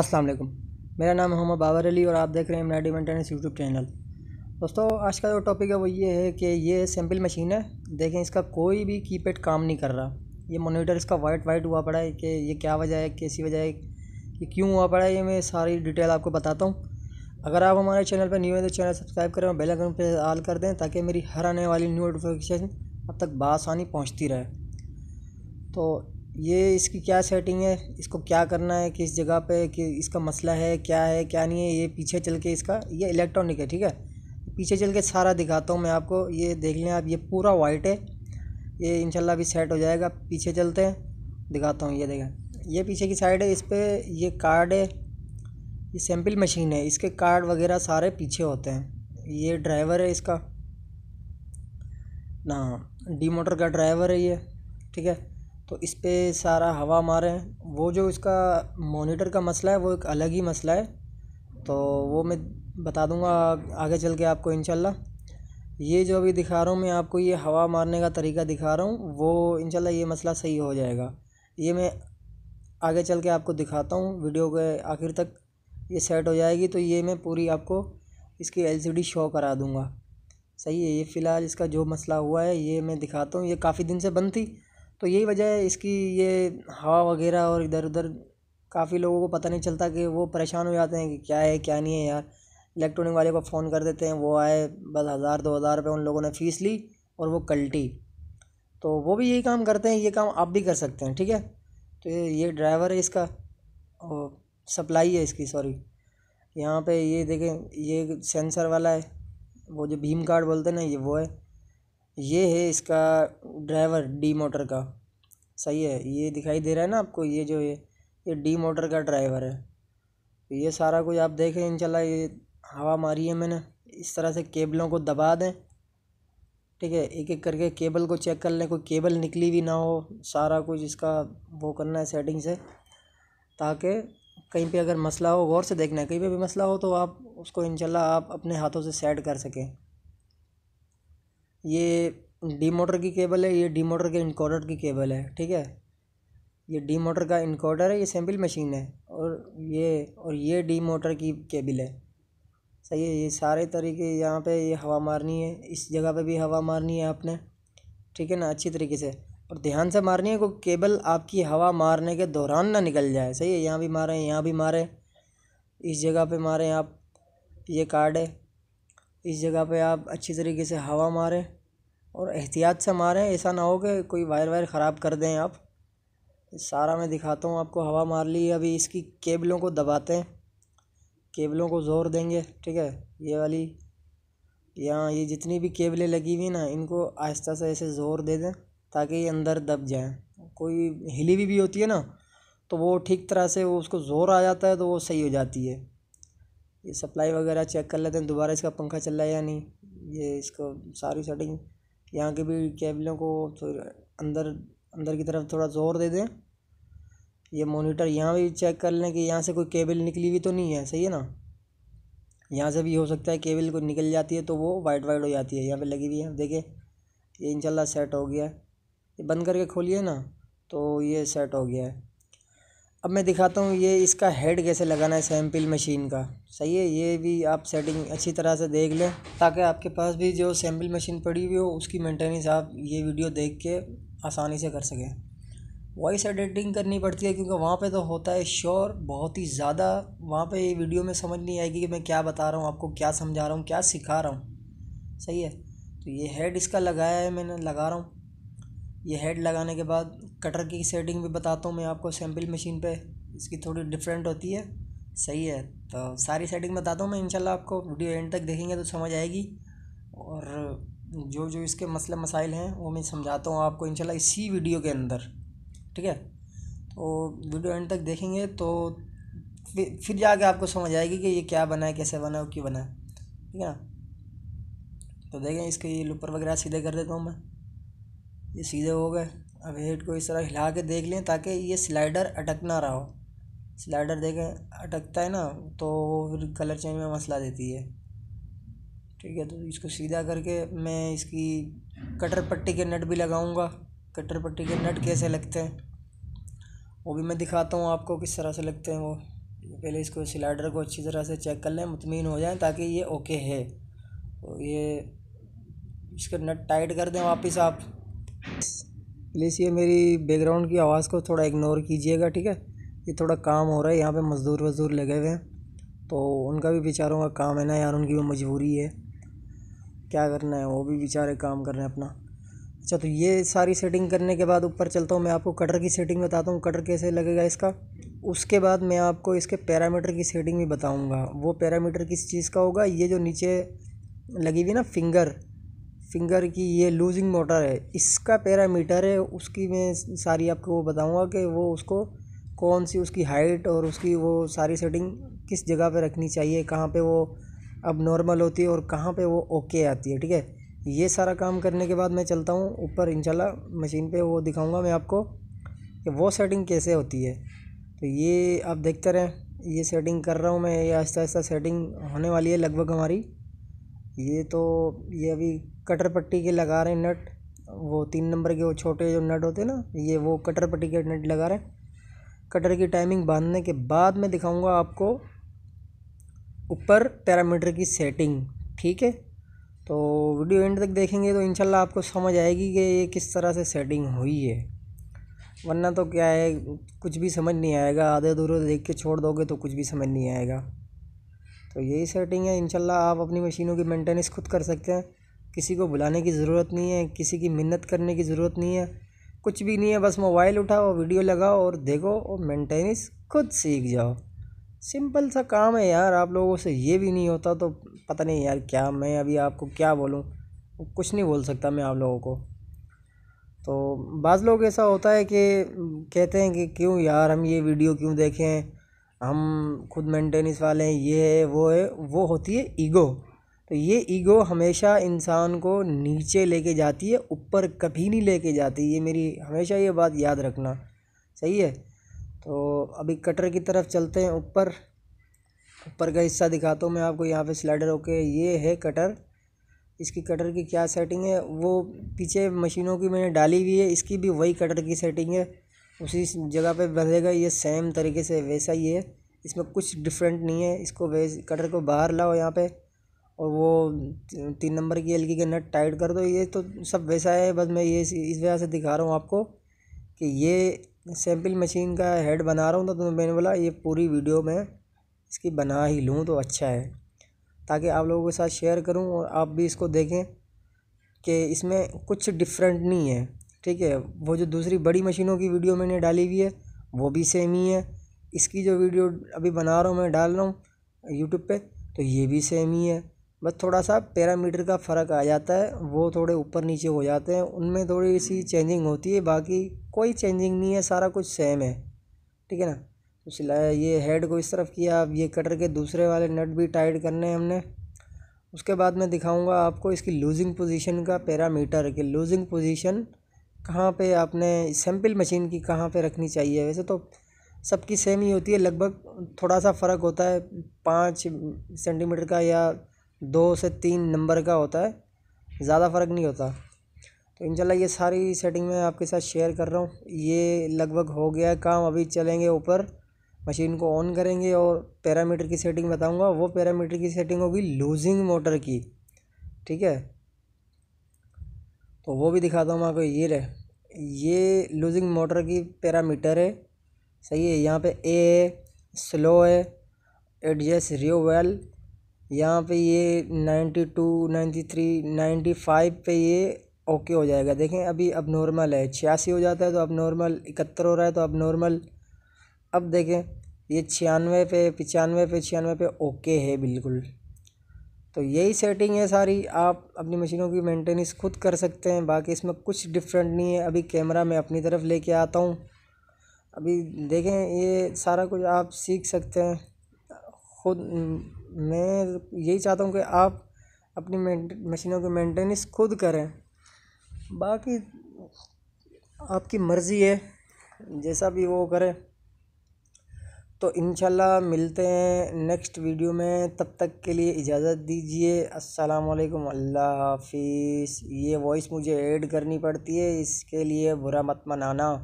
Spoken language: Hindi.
अस्सलाम वालेकुम मेरा नाम मोहम्मद बाबर अली और आप देख रहे हैं इमराडी मेंटेनेंस यूट्यूब चैनल दोस्तों आज का जो टॉपिक है वो ये है कि ये सैम्पल मशीन है देखें इसका कोई भी कीपैड काम नहीं कर रहा ये मोनीटर इसका वाइट वाइट हुआ पड़ा है कि ये क्या वजह है कैसी वजह है कि क्यों हुआ पड़ा है ये मैं सारी डिटेल आपको बताता हूँ अगर आप हमारे चैनल पर न्यू है तो चैनल सब्सक्राइब करें और बेल आइकन पर ऑल कर दें ताकि मेरी हर आने वाली न्यू नोटिफिकेशन अब तक बासानी पहुँचती रहे तो ये इसकी क्या सेटिंग है इसको क्या करना है किस जगह पे कि इसका मसला है क्या है क्या नहीं है ये पीछे चल के इसका ये इलेक्ट्रॉनिक है ठीक है पीछे चल के सारा दिखाता हूँ मैं आपको ये देख लें आप ये पूरा वाइट है ये इंशाल्लाह अभी सेट हो जाएगा पीछे चलते हैं दिखाता हूँ ये देखें ये पीछे की साइड है इस पर ये कार्ड है ये सैम्पल मशीन है इसके कार्ड वगैरह सारे पीछे होते हैं ये ड्राइवर है इसका ना डी मोटर का ड्राइवर है ये ठीक है तो इस पर सारा हवा मारे हैं वो जो इसका मोनीटर का मसला है वो एक अलग ही मसला है तो वो मैं बता दूँगा आगे चल के आपको इनशाला ये जो अभी दिखा रहा हूँ मैं आपको ये हवा मारने का तरीका दिखा रहा हूँ वो इनशाला ये मसला सही हो जाएगा ये मैं आगे चल के आपको दिखाता हूँ वीडियो के आखिर तक ये सेट हो जाएगी तो ये मैं पूरी आपको इसकी एलसीडी शो करा दूँगा सही है ये फ़िलहाल इसका जो मसला हुआ है ये मैं दिखाता हूँ ये काफ़ी दिन से बंद थी तो यही वजह है इसकी ये हवा वगैरह और इधर उधर काफ़ी लोगों को पता नहीं चलता कि वो परेशान हो जाते हैं कि क्या है क्या नहीं है यार इलेक्ट्रॉनिक वाले को फ़ोन कर देते हैं वो आए बस हज़ार दो हज़ार रुपये उन लोगों ने फ़ीस ली और वो कल्टी तो वो भी यही काम करते हैं ये काम आप भी कर सकते हैं ठीक है तो ये ड्राइवर है इसका और सप्लाई है इसकी सॉरी यहाँ पे ये देखें ये सेंसर वाला है वो जो भीम कार्ड बोलते हैं ना ये वो है ये है इसका ड्राइवर डी मोटर का सही है ये दिखाई दे रहा है ना आपको ये जो ये ये डी मोटर का ड्राइवर है तो ये सारा कुछ आप देखें इनशाला ये हवा मारी है मैंने इस तरह से केबलों को दबा दें ठीक है एक एक करके केबल को चेक कर लें कोई केबल निकली भी ना हो सारा कुछ इसका वो करना है सेटिंग से ताकि कहीं पे अगर मसला हो गौर से देखना है कहीं पे भी मसला हो तो आप उसको इंशाल्लाह आप अपने हाथों से सेट कर सकें ये डी मोटर की केबल है ये डी मोटर के इनकोडर की केबल है ठीक है ये डी मोटर का इनकोडर है ये सैम्पल मशीन है और ये और ये डी मोटर की केबल है सही है ये सारे तरीके यहाँ पे ये हवा मारनी है इस जगह पे भी हवा मारनी है आपने ठीक है ना अच्छी तरीके से और ध्यान से मारनी है को केबल आपकी हवा मारने के दौरान ना निकल जाए सही है यहाँ भी मारें यहाँ भी मारें इस जगह पे मारें आप ये कार्ड है इस जगह पे आप अच्छी तरीके से हवा मारें और एहतियात से मारें ऐसा ना हो कि कोई वायर वायर ख़राब कर दें आप सारा मैं दिखाता हूँ आपको हवा मार ली अभी इसकी केबलों को दबाते हैं केबलों को ज़ोर देंगे ठीक है ये वाली यहाँ ये जितनी भी केबलें लगी हुई ना इनको आहिस्ता से ऐसे ज़ोर दे दें ताकि ये अंदर दब जाए कोई हिली हुई भी, भी होती है ना तो वो ठीक तरह से वो उसको ज़ोर आ जाता है तो वो सही हो जाती है ये सप्लाई वगैरह चेक कर लेते हैं दोबारा इसका पंखा चल रहा है या नहीं ये इसको सारी सेटिंग यहाँ के भी केबलों को अंदर अंदर की तरफ थोड़ा ज़ोर दे दें ये मोनीटर यहाँ भी चेक कर लें कि यहाँ से कोई केबल निकली हुई तो नहीं है सही है ना यहाँ से भी हो सकता है केबल को निकल जाती है तो वो वाइट वाइट हो जाती है यहाँ पे लगी हुई है देखिए ये इंशाल्लाह सेट हो गया है ये बंद करके खोलिए ना तो ये सेट हो गया है अब मैं दिखाता हूँ ये इसका हेड कैसे लगाना है सैम्पल मशीन का सही है ये भी आप सेटिंग अच्छी तरह से देख लें ताकि आपके पास भी जो सैम्पल मशीन पड़ी हुई हो उसकी मेंटेनेंस आप ये वीडियो देख के आसानी से कर सकें वॉइस एडिटिंग करनी पड़ती है क्योंकि वहाँ पे तो होता है श्योर बहुत ही ज़्यादा वहाँ पर ये वीडियो में समझ नहीं आएगी कि मैं क्या बता रहा हूँ आपको क्या समझा रहा हूँ क्या सिखा रहा हूँ सही है तो ये हेड इसका लगाया है मैंने लगा रहा हूँ ये हेड लगाने के बाद कटर की सेटिंग भी बताता हूँ मैं आपको सैम्पल मशीन पे इसकी थोड़ी डिफरेंट होती है सही है तो सारी सेटिंग बताता हूँ मैं इंशाल्लाह आपको वीडियो एंड तक देखेंगे तो समझ आएगी और जो जो इसके मसले मसाइल हैं वो मैं समझाता हूँ आपको इंशाल्लाह इसी वीडियो के अंदर ठीक है तो वीडियो एंड तक देखेंगे तो फिर फिर जाके आपको समझ आएगी कि ये क्या बना है कैसे बना है क्यों बना है ठीक है ना तो देखें इसके लूपर वगैरह सीधे कर देता हूँ मैं ये सीधे हो गए अब हेड को इस तरह हिला के देख लें ताकि ये स्लाइडर अटक ना रहा हो स्लाइडर देखें अटकता है ना तो फिर कलर चेंज में मसला देती है ठीक है तो इसको सीधा करके मैं इसकी कटर पट्टी के नट भी लगाऊंगा कटर पट्टी के नट कैसे लगते हैं वो भी मैं दिखाता हूँ आपको किस तरह से लगते हैं वो पहले इसको स्लाइडर को अच्छी तरह से चेक कर लें मुतमिन हो जाए ताकि ये ओके है तो ये इसका नट टाइट कर दें वापस आप प्लीज़ ये मेरी बैकग्राउंड की आवाज़ को थोड़ा इग्नोर कीजिएगा ठीक है ये थोड़ा काम हो रहा है यहाँ पे मज़दूर वज़दूर लगे हुए हैं तो उनका भी बेचारों का काम है ना यार उनकी भी मजबूरी है क्या करना है वो भी बेचारे काम कर रहे हैं अपना अच्छा तो ये सारी सेटिंग करने के बाद ऊपर चलता हूँ मैं आपको कटर की सेटिंग बताता हूँ कटर कैसे लगेगा इसका उसके बाद मैं आपको इसके पैरामीटर की सेटिंग भी बताऊँगा वो पैरामीटर किस चीज़ का होगा ये जो नीचे लगी हुई ना फिंगर फिंगर की ये लूजिंग मोटर है इसका पैरामीटर है उसकी मैं सारी आपको वो बताऊँगा कि वो उसको कौन सी उसकी हाइट और उसकी वो सारी सेटिंग किस जगह पे रखनी चाहिए कहाँ पे वो अब नॉर्मल होती है और कहाँ पे वो ओके आती है ठीक है ये सारा काम करने के बाद मैं चलता हूँ ऊपर इंशाल्लाह मशीन पे वो दिखाऊंगा मैं आपको कि वो सेटिंग कैसे होती है तो ये आप देखते रहें ये सेटिंग कर रहा हूँ मैं ये आहिस्ता आहिस्ता सेटिंग होने वाली है लगभग हमारी ये तो ये अभी कटर पट्टी के लगा रहे हैं नट वो तीन नंबर के वो छोटे जो नट होते हैं ना ये वो कटर पट्टी के नट लगा रहे हैं कटर की टाइमिंग बांधने के बाद मैं दिखाऊंगा आपको ऊपर पैरामीटर की सेटिंग ठीक है तो वीडियो एंड तक देखेंगे तो इंशाल्लाह आपको समझ आएगी कि ये किस तरह से सेटिंग हुई है वरना तो क्या है कुछ भी समझ नहीं आएगा आधे दूर देख के छोड़ दोगे तो कुछ भी समझ नहीं आएगा तो यही सेटिंग है इंशाल्लाह आप अपनी मशीनों की मेंटेनेंस खुद कर सकते हैं किसी को बुलाने की ज़रूरत नहीं है किसी की मिन्नत करने की ज़रूरत नहीं है कुछ भी नहीं है बस मोबाइल उठाओ वीडियो लगाओ और देखो और मेंटेनेंस खुद सीख जाओ सिंपल सा काम है यार आप लोगों से ये भी नहीं होता तो पता नहीं यार क्या मैं अभी आपको क्या बोलूँ कुछ नहीं बोल सकता मैं आप लोगों को तो बाद लोग ऐसा होता है कि कहते हैं कि क्यों यार हम ये वीडियो क्यों देखें हम खुद मेंटेनेंस वाले हैं ये है वो है वो होती है ईगो तो ये ईगो हमेशा इंसान को नीचे लेके जाती है ऊपर कभी नहीं लेके जाती ये मेरी हमेशा ये बात याद रखना सही है तो अभी कटर की तरफ चलते हैं ऊपर ऊपर का हिस्सा दिखाता हूँ मैं आपको यहाँ पे स्लाइडर ओके ये है कटर इसकी कटर की क्या सेटिंग है वो पीछे मशीनों की मैंने डाली हुई है इसकी भी वही कटर की सेटिंग है उसी जगह पे बदलेगा ये सेम तरीके से वैसा ही है इसमें कुछ डिफरेंट नहीं है इसको वैसे कटर को बाहर लाओ यहाँ पे और वो तीन नंबर की एल के नट टाइट कर दो ये तो सब वैसा है बस मैं ये इस वजह से दिखा रहा हूँ आपको कि ये सैम्पल मशीन का हेड बना रहा हूँ तो, तो मैंने बोला ये पूरी वीडियो मैं इसकी बना ही लूँ तो अच्छा है ताकि आप लोगों के साथ शेयर करूँ और आप भी इसको देखें कि इसमें कुछ डिफरेंट नहीं है ठीक है वो जो दूसरी बड़ी मशीनों की वीडियो मैंने डाली हुई है वो भी सेम ही है इसकी जो वीडियो अभी बना रहा हूँ मैं डाल रहा हूँ यूट्यूब पर तो ये भी सेम ही है बस थोड़ा सा पैरामीटर का फ़र्क आ जाता है वो थोड़े ऊपर नीचे हो जाते हैं उनमें थोड़ी सी चेंजिंग होती है बाकी कोई चेंजिंग नहीं है सारा कुछ सेम है ठीक है ना तो सिलाया ये हेड को इस तरफ किया अब ये कटर के दूसरे वाले नट भी टाइट करने हैं हमने उसके बाद मैं दिखाऊंगा आपको इसकी लूजिंग पोजीशन का पैरामीटर कि लूजिंग पोजीशन कहाँ पे आपने सैम्पल मशीन की कहाँ पे रखनी चाहिए वैसे तो सबकी सेम ही होती है लगभग थोड़ा सा फ़र्क होता है पाँच सेंटीमीटर का या दो से तीन नंबर का होता है ज़्यादा फ़र्क नहीं होता तो इनशाला ये सारी सेटिंग मैं आपके साथ शेयर कर रहा हूँ ये लगभग हो गया है काम अभी चलेंगे ऊपर मशीन को ऑन करेंगे और पैरामीटर की सेटिंग बताऊंगा वो पैरामीटर की सेटिंग होगी लूजिंग मोटर की ठीक है तो वो भी दिखाता हूँ मैं आपको ये रहे ये लूजिंग मोटर की पैरामीटर है सही है यहाँ पे ए है स्लो है एडजस्ट रियो वेल यहाँ पे ये ninety two ninety three ninety five पर ये ओके हो जाएगा देखें अभी अब नॉर्मल है छियासी हो जाता है तो अब नॉर्मल इकहत्तर हो रहा है तो अब नॉर्मल अब देखें ये छियानवे पे पचानवे पे छियानवे पे ओके है बिल्कुल तो यही सेटिंग है सारी आप अपनी मशीनों की मेंटेनेंस खुद कर सकते हैं बाकी इसमें कुछ डिफरेंट नहीं है अभी कैमरा मैं अपनी तरफ लेके आता हूँ अभी देखें ये सारा कुछ आप सीख सकते हैं खुद मैं यही चाहता हूँ कि आप अपनी मशीनों की मेंटेनेंस खुद करें बाकी आपकी मर्ज़ी है जैसा भी वो करें तो इन मिलते हैं नेक्स्ट वीडियो में तब तक के लिए इजाज़त दीजिए वालेकुम अल्लाह हाफिज़ ये वॉइस मुझे ऐड करनी पड़ती है इसके लिए बुरा मत मनाना